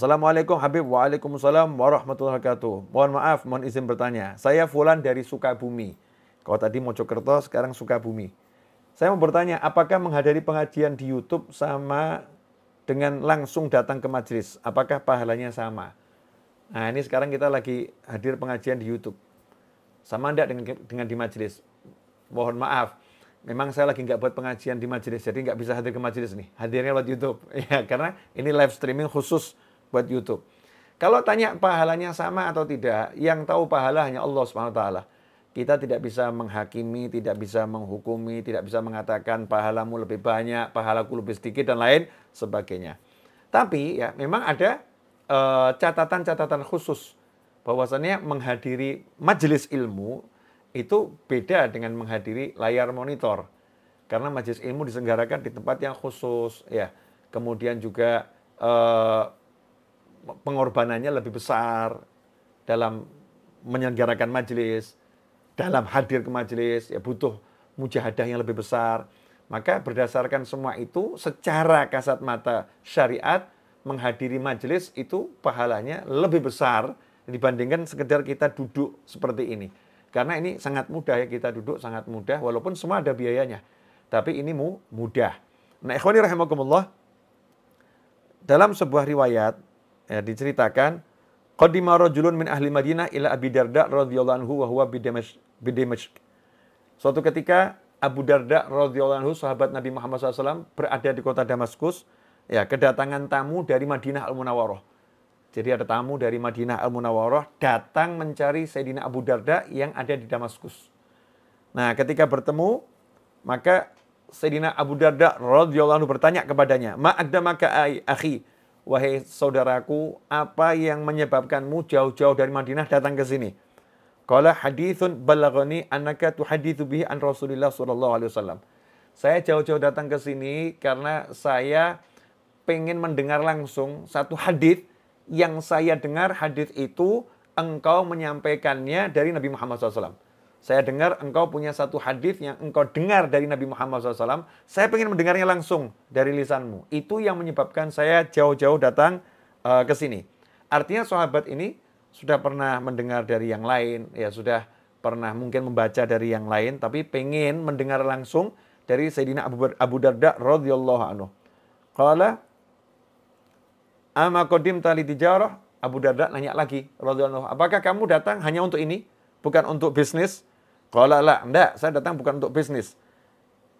Assalamualaikum Habib, waalaikumsalam warahmatullahi wabarakatuh. Mohon maaf, mohon izin bertanya. Saya Fulan dari Sukabumi. Kalau tadi Mojokerto, sekarang Sukabumi. Saya mau bertanya, apakah menghadiri pengajian di YouTube sama dengan langsung datang ke majelis, apakah pahalanya sama? Nah, ini sekarang kita lagi hadir pengajian di YouTube. Sama enggak dengan, dengan di majelis? Mohon maaf, memang saya lagi nggak buat pengajian di majelis, jadi nggak bisa hadir ke majelis nih. Hadirnya buat YouTube. Ya, karena ini live streaming khusus buat YouTube. Kalau tanya pahalanya sama atau tidak, yang tahu pahala hanya Allah Subhanahu wa taala kita tidak bisa menghakimi, tidak bisa menghukumi, tidak bisa mengatakan pahalamu lebih banyak, pahalaku lebih sedikit dan lain sebagainya. Tapi ya memang ada eh, catatan-catatan uh, khusus bahwasannya menghadiri majelis ilmu itu beda dengan menghadiri layar monitor. Karena majelis ilmu diselenggarakan di tempat yang khusus ya. Kemudian juga uh, pengorbanannya lebih besar dalam menyelenggarakan majelis dalam hadir ke majelis ya butuh mujahadah yang lebih besar. Maka berdasarkan semua itu secara kasat mata syariat menghadiri majelis itu pahalanya lebih besar dibandingkan sekedar kita duduk seperti ini. Karena ini sangat mudah ya kita duduk sangat mudah walaupun semua ada biayanya. Tapi ini mu mudah. Nah, ikhwani rahimakumullah dalam sebuah riwayat ya, diceritakan Qadima rajulun min ahli Madinah ila Abi Darda radhiyallahu anhu wa huwa bidimashq. Suatu ketika Abu Darda radhiyallahu anhu sahabat Nabi Muhammad SAW berada di kota Damaskus ya kedatangan tamu dari Madinah Al Munawwaroh. Jadi ada tamu dari Madinah Al Munawwaroh datang mencari Sayyidina Abu Darda yang ada di Damaskus. Nah, ketika bertemu maka Sayyidina Abu Darda radhiyallahu anhu bertanya kepadanya, "Ma maka akhi?" Wahai saudaraku, apa yang menyebabkanmu jauh-jauh dari Madinah datang ke sini? Qala hadithun balagani anaka tuhadithu bihi an rasulullah sallallahu alaihi wasallam. Saya jauh-jauh datang ke sini karena saya pengen mendengar langsung satu hadith yang saya dengar hadith itu engkau menyampaikannya dari Nabi Muhammad SAW. Saya dengar engkau punya satu hadis yang engkau dengar dari Nabi Muhammad SAW. Saya ingin mendengarnya langsung dari lisanmu. Itu yang menyebabkan saya jauh-jauh datang uh, ke sini. Artinya sahabat ini sudah pernah mendengar dari yang lain, ya sudah pernah mungkin membaca dari yang lain, tapi pengen mendengar langsung dari Sayyidina Abu, Abu Darda radhiyallahu anhu. Qala ama qadim tali tijarah Abu Darda nanya lagi radhiyallahu apakah kamu datang hanya untuk ini bukan untuk bisnis kalau lah, enggak, saya datang bukan untuk bisnis.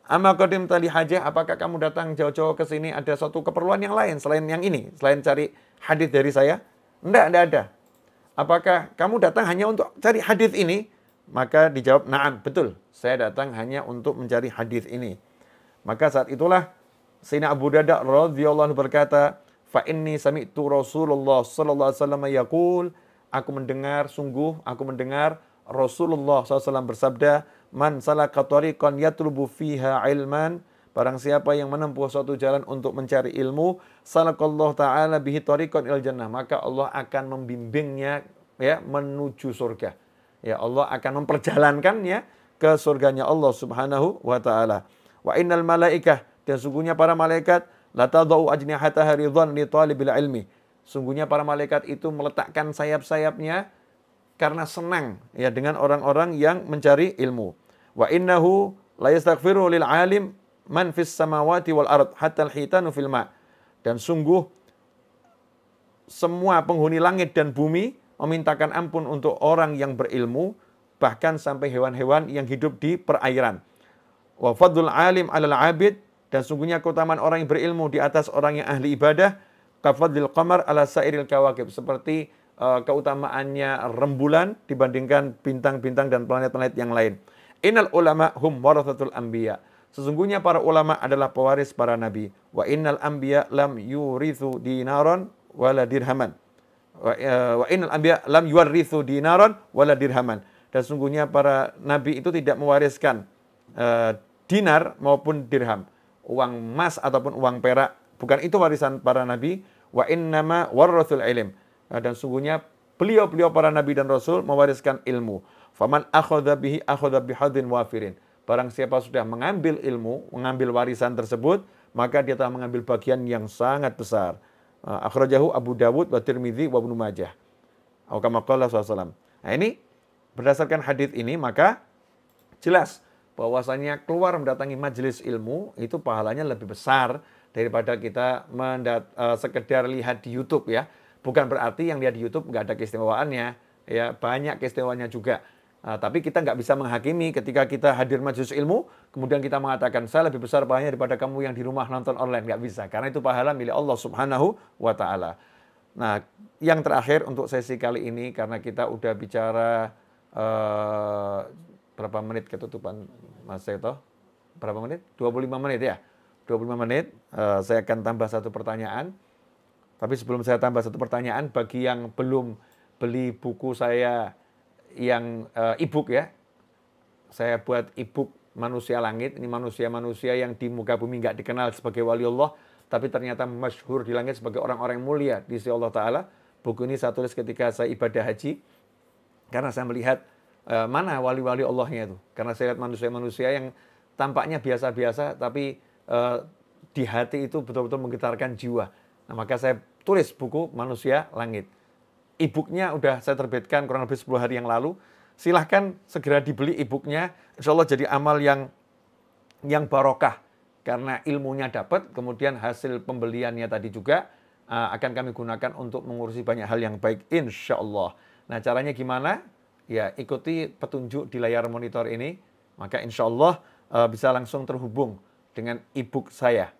Amma qadim tali hajah, apakah kamu datang jauh-jauh ke sini ada suatu keperluan yang lain selain yang ini, selain cari hadis dari saya? Enggak, enggak ada. Apakah kamu datang hanya untuk cari hadis ini? Maka dijawab, "Na'am, betul. Saya datang hanya untuk mencari hadis ini." Maka saat itulah Sina Abu Dada radhiyallahu berkata, fa'inni sami'tu Rasulullah sallallahu alaihi wasallam yaqul, aku mendengar sungguh aku mendengar Rasulullah SAW bersabda, Man salaka tariqan yatlubu fiha ilman, Barang siapa yang menempuh suatu jalan untuk mencari ilmu, salakallahu ta'ala bihi tariqan il jannah. Maka Allah akan membimbingnya ya menuju surga. Ya Allah akan memperjalankannya ke surganya Allah Subhanahu wa taala. Wa innal malaikah dan sungguhnya para malaikat latadau tadau ajnihataha ridwan li talibil ilmi. Sungguhnya para malaikat itu meletakkan sayap-sayapnya karena senang ya dengan orang-orang yang mencari ilmu. Wa innahu la yastaghfiru lil alim man fis samawati wal ard hatta al hitanu fil ma. Dan sungguh semua penghuni langit dan bumi memintakan ampun untuk orang yang berilmu bahkan sampai hewan-hewan yang hidup di perairan. Wa fadlul alim alal abid dan sungguhnya keutamaan orang yang berilmu di atas orang yang ahli ibadah kafadlil qamar ala sairil kawakib seperti Eh, keutamaannya rembulan dibandingkan bintang-bintang dan planet-planet yang lain. Innal ulama hum warathatul anbiya. Sesungguhnya para ulama adalah pewaris para nabi. Wa innal anbiya lam yurithu dinaron wala dirhaman. Wa, uh, wa innal anbiya lam yurithu dinaron wala dirhaman. Dan sesungguhnya para nabi itu tidak mewariskan uh, dinar maupun dirham. Uang emas ataupun uang perak. Bukan itu warisan para nabi. Wa innama warathul ilm Eh, dan sungguhnya beliau-beliau para nabi dan rasul mewariskan ilmu. Faman akhadha bihi akhadha bihadin wafirin. Barang siapa sudah mengambil ilmu, mengambil warisan tersebut, maka dia telah mengambil bagian yang sangat besar. Eh, akhrajahu Abu Dawud wa Tirmidzi wa Ibnu Majah. Aukamakala Nah ini berdasarkan hadis ini maka jelas bahwasanya keluar mendatangi majelis ilmu itu pahalanya lebih besar daripada kita mendat, uh, sekedar lihat di YouTube ya Bukan berarti yang lihat di YouTube nggak ada keistimewaannya, ya banyak keistimewaannya juga. Nah, tapi kita nggak bisa menghakimi ketika kita hadir majelis ilmu, kemudian kita mengatakan saya lebih besar pahalanya daripada kamu yang di rumah nonton online nggak bisa, karena itu pahala milik Allah Subhanahu wa taala. Nah, yang terakhir untuk sesi kali ini karena kita udah bicara uh, berapa menit ketutupan Mas Seto? Berapa menit? 25 menit ya. 25 menit. Uh, saya akan tambah satu pertanyaan. Tapi sebelum saya tambah satu pertanyaan bagi yang belum beli buku saya yang eh, e-book ya. Saya buat e-book manusia langit, ini manusia-manusia yang di muka bumi nggak dikenal sebagai wali Allah, tapi ternyata masyhur di langit sebagai orang-orang mulia di sisi Allah Ta'ala. Buku ini saya tulis ketika saya ibadah haji, karena saya melihat e, mana wali-wali Allahnya itu. Karena saya lihat manusia-manusia yang tampaknya biasa-biasa, tapi e, di hati itu betul-betul menggetarkan jiwa Nah, maka saya tulis buku Manusia Langit. e udah saya terbitkan kurang lebih 10 hari yang lalu. Silahkan segera dibeli e Insya Allah jadi amal yang yang barokah. Karena ilmunya dapat, kemudian hasil pembeliannya tadi juga uh, akan kami gunakan untuk mengurusi banyak hal yang baik. Insya Allah. Nah, caranya gimana? Ya, ikuti petunjuk di layar monitor ini. Maka insya Allah uh, bisa langsung terhubung dengan e-book saya